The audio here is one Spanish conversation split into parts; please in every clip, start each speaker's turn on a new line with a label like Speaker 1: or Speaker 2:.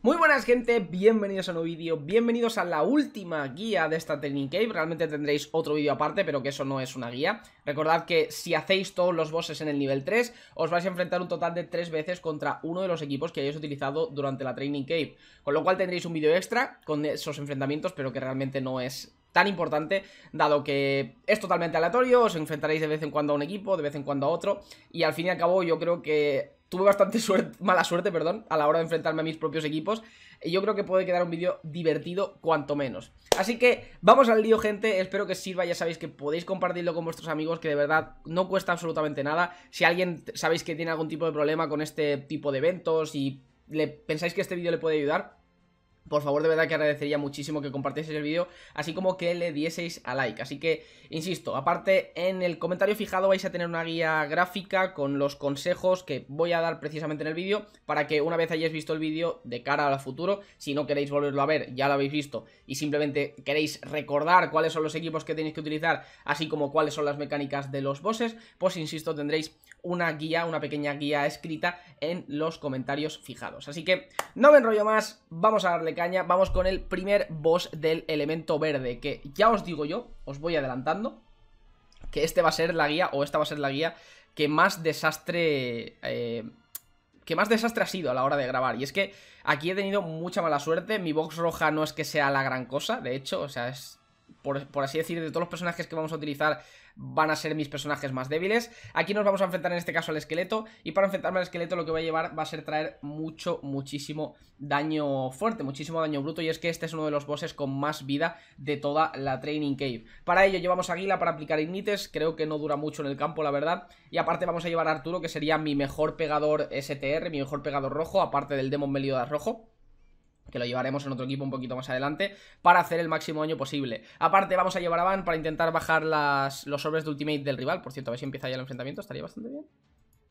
Speaker 1: Muy buenas gente, bienvenidos a un nuevo vídeo, bienvenidos a la última guía de esta Training Cave, realmente tendréis otro vídeo aparte, pero que eso no es una guía. Recordad que si hacéis todos los bosses en el nivel 3, os vais a enfrentar un total de 3 veces contra uno de los equipos que hayáis utilizado durante la Training Cave, con lo cual tendréis un vídeo extra con esos enfrentamientos, pero que realmente no es tan importante, dado que es totalmente aleatorio, os enfrentaréis de vez en cuando a un equipo, de vez en cuando a otro, y al fin y al cabo yo creo que tuve bastante mala suerte, perdón, a la hora de enfrentarme a mis propios equipos, y yo creo que puede quedar un vídeo divertido cuanto menos. Así que vamos al lío, gente, espero que sirva, ya sabéis que podéis compartirlo con vuestros amigos, que de verdad no cuesta absolutamente nada. Si alguien sabéis que tiene algún tipo de problema con este tipo de eventos y le, pensáis que este vídeo le puede ayudar, por favor, de verdad que agradecería muchísimo que compartieseis el vídeo, así como que le dieseis a like. Así que, insisto, aparte en el comentario fijado vais a tener una guía gráfica con los consejos que voy a dar precisamente en el vídeo, para que una vez hayáis visto el vídeo de cara al futuro, si no queréis volverlo a ver, ya lo habéis visto, y simplemente queréis recordar cuáles son los equipos que tenéis que utilizar, así como cuáles son las mecánicas de los bosses, pues insisto, tendréis una guía, una pequeña guía escrita en los comentarios fijados. Así que no me enrollo más, vamos a darle caña, vamos con el primer boss del elemento verde, que ya os digo yo, os voy adelantando, que este va a ser la guía, o esta va a ser la guía que más desastre... Eh, que más desastre ha sido a la hora de grabar. Y es que aquí he tenido mucha mala suerte. Mi box roja no es que sea la gran cosa, de hecho. O sea, es, por así decir, de todos los personajes que vamos a utilizar van a ser mis personajes más débiles. Aquí nos vamos a enfrentar en este caso al esqueleto y para enfrentarme al esqueleto lo que voy a llevar va a ser traer mucho, muchísimo daño fuerte, muchísimo daño bruto y es que este es uno de los bosses con más vida de toda la Training Cave. Para ello llevamos a Aguila para aplicar ignites, creo que no dura mucho en el campo la verdad y aparte vamos a llevar a Arturo que sería mi mejor pegador STR, mi mejor pegador rojo aparte del Demon Meliodas rojo que lo llevaremos en otro equipo un poquito más adelante, para hacer el máximo daño posible. Aparte, vamos a llevar a Van para intentar bajar las, los orbes de ultimate del rival. Por cierto, a ver si empieza ya el enfrentamiento, estaría bastante bien.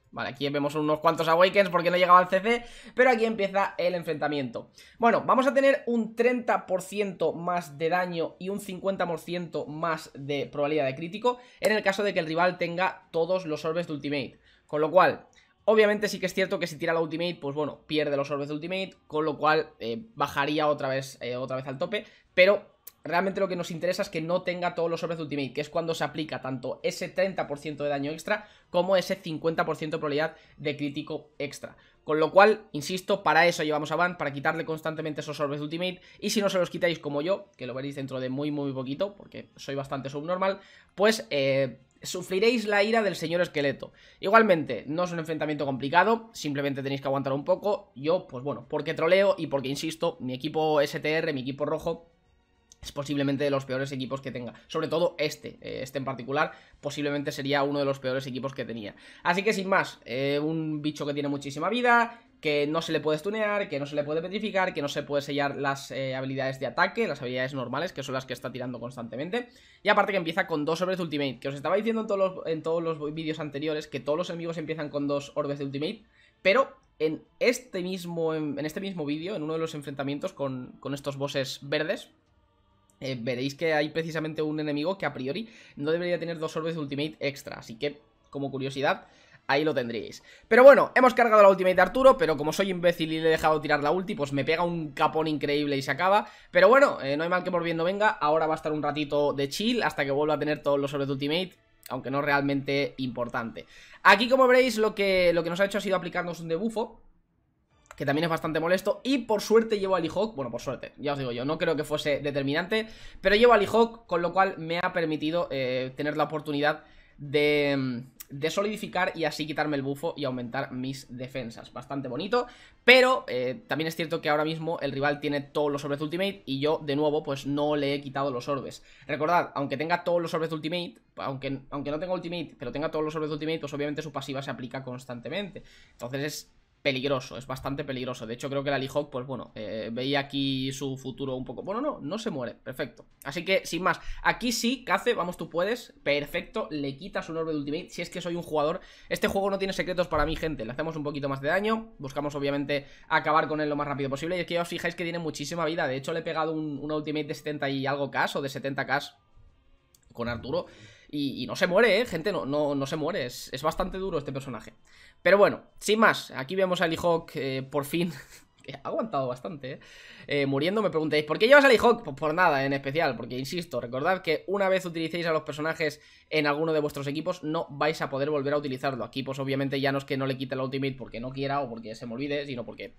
Speaker 1: Vale, aquí vemos unos cuantos Awakens porque no llegaba al CC, pero aquí empieza el enfrentamiento. Bueno, vamos a tener un 30% más de daño y un 50% más de probabilidad de crítico en el caso de que el rival tenga todos los orbes de Ultimate. Con lo cual, Obviamente sí que es cierto que si tira la Ultimate, pues bueno, pierde los orbes de Ultimate, con lo cual eh, bajaría otra vez, eh, otra vez al tope, pero realmente lo que nos interesa es que no tenga todos los orbes de Ultimate, que es cuando se aplica tanto ese 30% de daño extra como ese 50% de probabilidad de crítico extra. Con lo cual, insisto, para eso llevamos a Van, para quitarle constantemente esos orbes de Ultimate, y si no se los quitáis como yo, que lo veréis dentro de muy muy poquito, porque soy bastante subnormal, pues... Eh, sufriréis la ira del señor esqueleto. Igualmente, no es un enfrentamiento complicado, simplemente tenéis que aguantar un poco. Yo, pues bueno, porque troleo y porque, insisto, mi equipo STR, mi equipo rojo, es posiblemente de los peores equipos que tenga. Sobre todo este, eh, este en particular, posiblemente sería uno de los peores equipos que tenía. Así que sin más, eh, un bicho que tiene muchísima vida, que no se le puede stunear, que no se le puede petrificar, que no se puede sellar las eh, habilidades de ataque, las habilidades normales, que son las que está tirando constantemente. Y aparte que empieza con dos orbes de ultimate, que os estaba diciendo en todos los, en todos los vídeos anteriores que todos los enemigos empiezan con dos orbes de ultimate, pero en este mismo, este mismo vídeo, en uno de los enfrentamientos con, con estos bosses verdes, eh, veréis que hay precisamente un enemigo que a priori no debería tener dos orbes de ultimate extra, así que como curiosidad ahí lo tendríais. Pero bueno, hemos cargado la ultimate de Arturo, pero como soy imbécil y le he dejado tirar la ulti, pues me pega un capón increíble y se acaba. Pero bueno, eh, no hay mal que por bien no venga, ahora va a estar un ratito de chill hasta que vuelva a tener todos los sobres de ultimate. Aunque no realmente importante Aquí como veréis lo que, lo que nos ha hecho ha sido aplicarnos un debufo que también es bastante molesto. Y por suerte llevo a Hawk. bueno, por suerte, ya os digo yo, no creo que fuese determinante, pero llevo a Hawk. con lo cual me ha permitido eh, tener la oportunidad mm, de, solidificar y así quitarme el bufo y aumentar mis defensas. Bastante bonito, pero eh, también es cierto que ahora mismo el rival tiene todos los orbes de ultimate y yo, de nuevo, pues no le he quitado los orbes. Recordad, aunque tenga todos los orbes de ultimate, aunque, aunque no tenga ultimate, pero tenga todos los orbes de ultimate, pues obviamente su pasiva se aplica constantemente. Entonces es peligroso, es bastante peligroso. De hecho, creo que la Leehawk, pues bueno, eh, veía aquí su futuro un poco. Bueno, no, no se muere, perfecto. Así que, sin más, aquí sí, Cace, vamos, tú puedes, perfecto, le quitas un orbe de ultimate. Si es que soy un jugador, este juego no tiene secretos para mí, gente. Le hacemos un poquito más de daño, buscamos obviamente acabar con él lo más rápido posible. Y es que ya os fijáis que tiene muchísima vida. De hecho, le he pegado un, un ultimate de 70 y algo K o de 70 K con Arturo. Y, no se muere, ¿eh? Gente, no, no, no se muere. Es, bastante duro este personaje. Pero bueno, sin más, aquí vemos a Lee Hawk eh, por fin. que ha aguantado bastante, ¿eh? ¿eh? muriendo, me preguntéis, ¿por qué llevas a Lee Pues por nada, en especial, porque insisto, recordad que una vez utilicéis a los personajes en alguno de vuestros equipos, no vais a poder volver a utilizarlo. Aquí, pues obviamente, ya no es que no le quite la ultimate porque no quiera o porque se me olvide, sino porque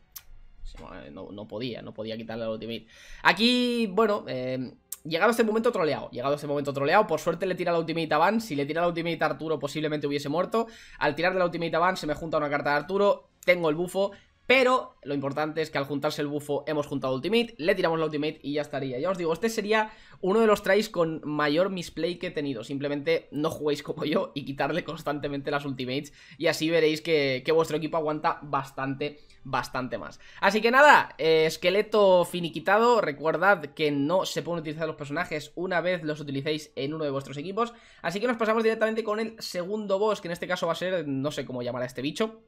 Speaker 1: eh, no, podía, no podía quitarle la ultimate. Aquí, bueno, em, llegado a este momento troleado, llegado a este momento troleado, por suerte le tira la ultimate a Van, si le tira la ultimate a Arturo posiblemente hubiese muerto, al tirar la ultimate a Van se me junta una carta de Arturo, tengo el bufo, pero lo importante es que al juntarse el bufo hemos juntado Ultimate, le tiramos la Ultimate y ya estaría. Ya os digo, este sería uno de los tries con mayor misplay que he tenido. Simplemente no juguéis como yo y quitarle constantemente las Ultimates. Y así veréis que, vuestro equipo aguanta bastante, bastante más. Así que nada, eh, esqueleto finiquitado. Recordad que no se pueden utilizar los personajes una vez los utilicéis en uno de vuestros equipos. Así que nos pasamos directamente con el segundo boss, que en este caso va a ser, no sé cómo llamar a este bicho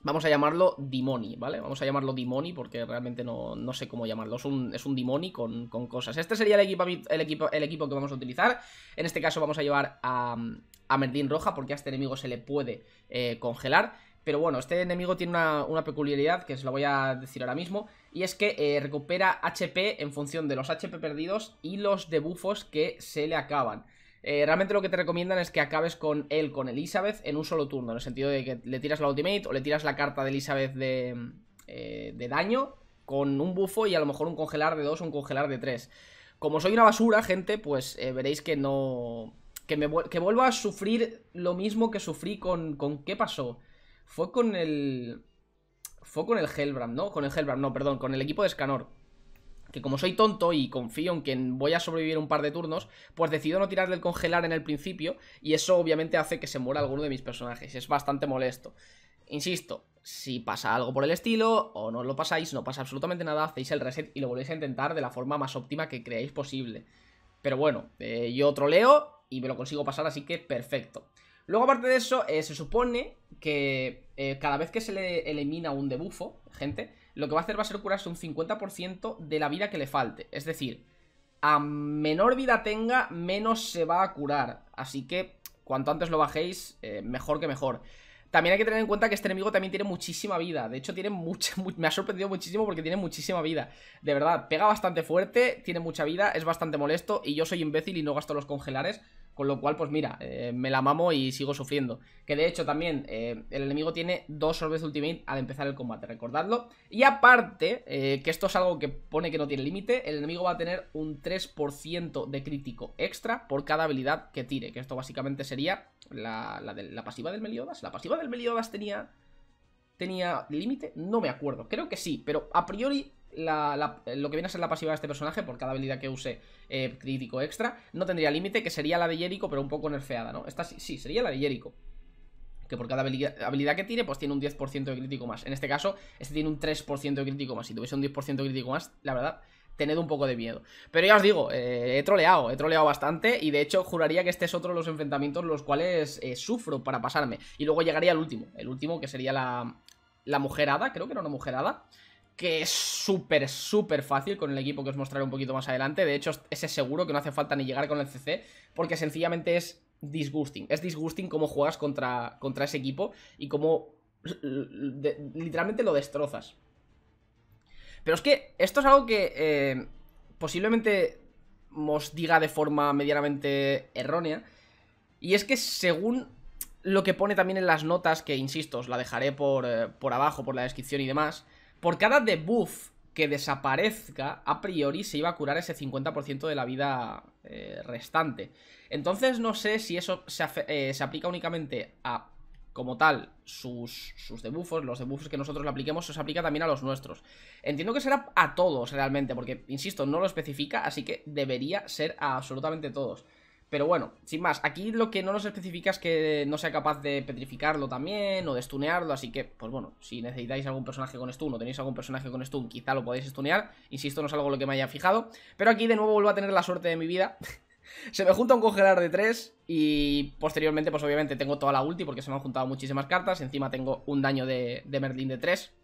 Speaker 1: Vamos a llamarlo Dimoni, ¿vale? Vamos a llamarlo Dimoni porque realmente no, sé cómo llamarlo. Es un, es Dimoni con, cosas. Este sería el equipo, el, equipo, el equipo que vamos a utilizar. En este caso vamos a llevar a, a Merdín Roja porque a este enemigo se le puede eh, congelar. Pero bueno, este enemigo tiene una, peculiaridad que se la voy a decir ahora mismo. Y es que eh, recupera HP en función de los HP perdidos y los debufos que se le acaban. Eh, realmente lo que te recomiendan es que acabes con él, con Elizabeth, en un solo turno, en el sentido de que le tiras la ultimate o le tiras la carta de Elizabeth de, eh, daño con un bufo y a lo mejor un congelar de 2 o un congelar de 3. Como soy una basura, gente, pues eh, veréis que no... Que, me, vuelvo a sufrir lo mismo que sufrí con... ¿Con qué pasó? Fue con el... Fue con el Helbrand ¿no? Con el Helbrand, no, perdón, con el equipo de Scanor que como soy tonto y confío en que voy a sobrevivir un par de turnos, pues decido no tirarle el congelar en el principio y eso obviamente hace que se muera alguno de mis personajes, es bastante molesto. Insisto, si pasa algo por el estilo o no lo pasáis, no pasa absolutamente nada, hacéis el reset y lo volvéis a intentar de la forma más óptima que creáis posible. Pero bueno, eh, yo troleo y me lo consigo pasar, así que perfecto. Luego, aparte de eso, eh, se supone que eh, cada vez que se le elimina un debufo, gente, lo que va a hacer va a ser curarse un 50% de la vida que le falte. Es decir, a menor vida tenga, menos se va a curar. Así que cuanto antes lo bajéis, eh, mejor que mejor. También hay que tener en cuenta que este enemigo también tiene muchísima vida. De hecho, tiene mucha, me ha sorprendido muchísimo porque tiene muchísima vida. De verdad, pega bastante fuerte, tiene mucha vida, es bastante molesto y yo soy imbécil y no gasto los congelares. Con lo cual, pues mira, eh, me la mamo y sigo sufriendo. Que de hecho también eh, el enemigo tiene dos de ultimate al empezar el combate, recordadlo. Y aparte, eh, que esto es algo que pone que no tiene límite, el enemigo va a tener un 3% de crítico extra por cada habilidad que tire. Que esto básicamente sería la, la pasiva del Meliodas. La pasiva del Meliodas tenía... ¿Tenía límite? No me acuerdo, creo que sí, pero a priori lo que viene a ser la pasiva de este personaje, por cada habilidad que use eh, crítico extra, no tendría límite, que sería la de Jericho, pero un poco nerfeada, ¿no? Esta sí, sería la de Jericho. Que por cada habilidad, que tiene, pues tiene un 10% de crítico más. En este caso, este tiene un 3% de crítico más. Si tuviese un 10% de crítico más, la verdad, tened un poco de miedo. Pero ya os digo, eh, he troleado, he troleado bastante y de hecho juraría que este es otro de los enfrentamientos los cuales eh, sufro para pasarme. Y luego llegaría al último, el último que sería la, la mujerada, creo que era una mujerada que es súper, súper fácil con el equipo que os mostraré un poquito más adelante. De hecho, ese seguro que no hace falta ni llegar con el CC, porque sencillamente es disgusting. Es disgusting cómo juegas contra, contra ese equipo y cómo literalmente lo destrozas. Pero es que esto es algo que eh, posiblemente os diga de forma medianamente errónea. Y es que según lo que pone también en las notas, que insisto, os la dejaré por eh, abajo, por la descripción y demás por cada debuff que desaparezca, a priori se iba a curar ese 50% de la vida eh, restante. Entonces no sé si eso eh, se, aplica únicamente a, como tal, sus, sus los debuffos que nosotros le apliquemos, se aplica también a los nuestros. Entiendo que será a todos realmente, porque, insisto, no lo especifica, así que debería ser a absolutamente todos. Pero bueno, sin más, aquí lo que no nos especifica es que no sea capaz de petrificarlo también o de stunearlo, así que, pues bueno, si necesitáis algún personaje con stun o tenéis algún personaje con stun, quizá lo podéis stunear, insisto, no es algo lo que me haya fijado, pero aquí de nuevo vuelvo a tener la suerte de mi vida, se me junta un congelar de 3 y posteriormente, pues obviamente tengo toda la ulti porque se me han juntado muchísimas cartas, encima tengo un daño de, de Merlin de 3,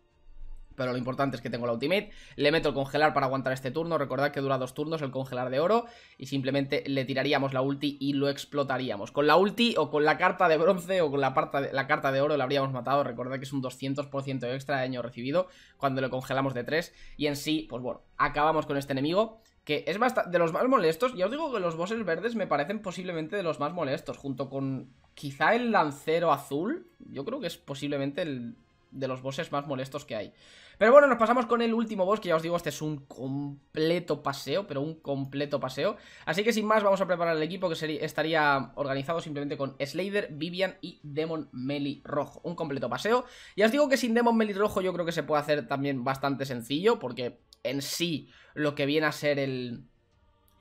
Speaker 1: pero lo importante es que tengo la ultimate. Le meto el congelar para aguantar este turno. Recordad que dura dos turnos el congelar de oro. Y simplemente le tiraríamos la ulti y lo explotaríamos. Con la ulti o con la carta de bronce o con la, carta de oro la habríamos matado. Recordad que es un 200% extra de daño recibido cuando lo congelamos de 3. Y en sí, pues bueno, acabamos con este enemigo que es bastante de los más molestos. Ya os digo que los bosses verdes me parecen posiblemente de los más molestos, junto con quizá el lancero azul. Yo creo que es posiblemente el de los bosses más molestos que hay. Pero bueno, nos pasamos con el último boss, que ya os digo, este es un completo paseo, pero un completo paseo. Así que sin más, vamos a preparar el equipo que estaría organizado simplemente con Slayer, Vivian y Demon Meli Rojo. Un completo paseo. Ya os digo que sin Demon Meli Rojo yo creo que se puede hacer también bastante sencillo, porque en sí lo que viene a ser el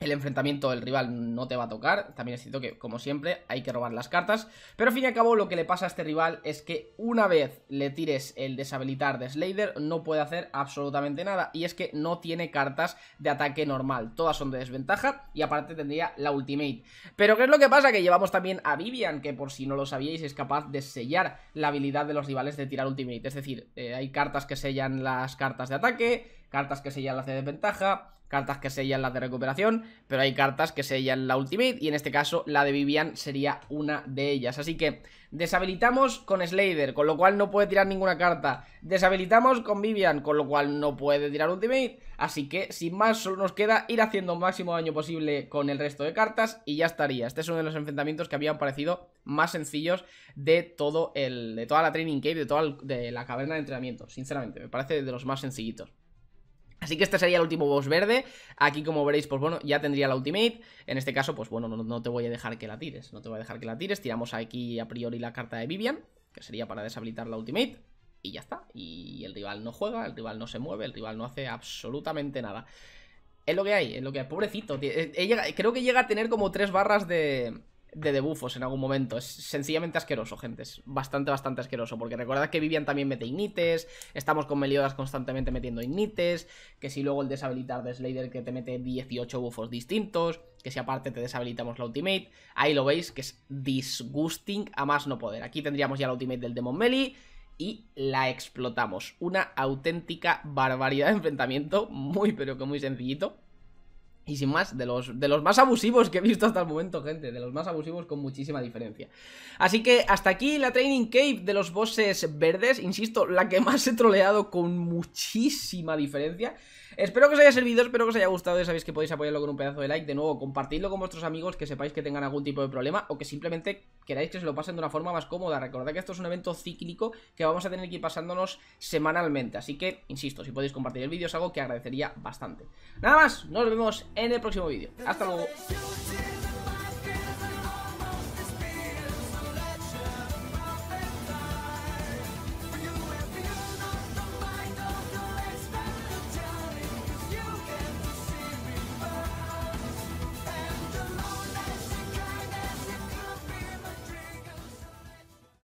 Speaker 1: el enfrentamiento del rival no te va a tocar. También es cierto que, como siempre, hay que robar las cartas. Pero al fin y al cabo, lo que le pasa a este rival es que una vez le tires el deshabilitar de Slader, no puede hacer absolutamente nada. Y es que no tiene cartas de ataque normal. Todas son de desventaja y aparte tendría la ultimate. Pero ¿qué es lo que pasa? Que llevamos también a Vivian, que por si no lo sabíais, es capaz de sellar la habilidad de los rivales de tirar ultimate. Es decir, eh, hay cartas que sellan las cartas de ataque, cartas que sellan las de desventaja cartas que sellan la de recuperación, pero hay cartas que sellan la ultimate y en este caso la de Vivian sería una de ellas. Así que deshabilitamos con Slayer, con lo cual no puede tirar ninguna carta. Deshabilitamos con Vivian, con lo cual no puede tirar ultimate. Así que sin más, solo nos queda ir haciendo máximo daño posible con el resto de cartas y ya estaría. Este es uno de los enfrentamientos que habían parecido más sencillos de todo el de toda la training cave, de toda de la caverna de entrenamiento, sinceramente, me parece de los más sencillitos. Así que este sería el último boss verde. Aquí, como veréis, pues bueno, ya tendría la ultimate. En este caso, pues bueno, no, te voy a dejar que la tires. No te voy a dejar que la tires. Tiramos aquí a priori la carta de Vivian, que sería para deshabilitar la ultimate. Y ya está. Y el rival no juega, el rival no se mueve, el rival no hace absolutamente nada. Es lo que hay, es lo que hay. Pobrecito, eh, eh, creo que llega a tener como tres barras de, de debufos en algún momento. Es sencillamente asqueroso, gente. Es bastante, bastante asqueroso. Porque recordad que Vivian también mete ignites. Estamos con Meliodas constantemente metiendo ignites. Que si luego el deshabilitar de Slayer que te mete 18 bufos distintos. Que si aparte te deshabilitamos la ultimate. Ahí lo veis, que es disgusting a más no poder. Aquí tendríamos ya la ultimate del Demon Meli y la explotamos. Una auténtica barbaridad de enfrentamiento, muy pero que muy sencillito. Y sin más, de los, de los más abusivos que he visto hasta el momento, gente. De los más abusivos con muchísima diferencia. Así que hasta aquí la Training Cave de los bosses verdes. Insisto, la que más he troleado con muchísima diferencia. Espero que os haya servido, espero que os haya gustado Ya sabéis que podéis apoyarlo con un pedazo de like De nuevo, compartidlo con vuestros amigos que sepáis que tengan algún tipo de problema O que simplemente queráis que se lo pasen de una forma más cómoda Recordad que esto es un evento cíclico que vamos a tener que ir pasándonos semanalmente Así que, insisto, si podéis compartir el vídeo es algo que agradecería bastante Nada más, nos vemos en el próximo vídeo Hasta luego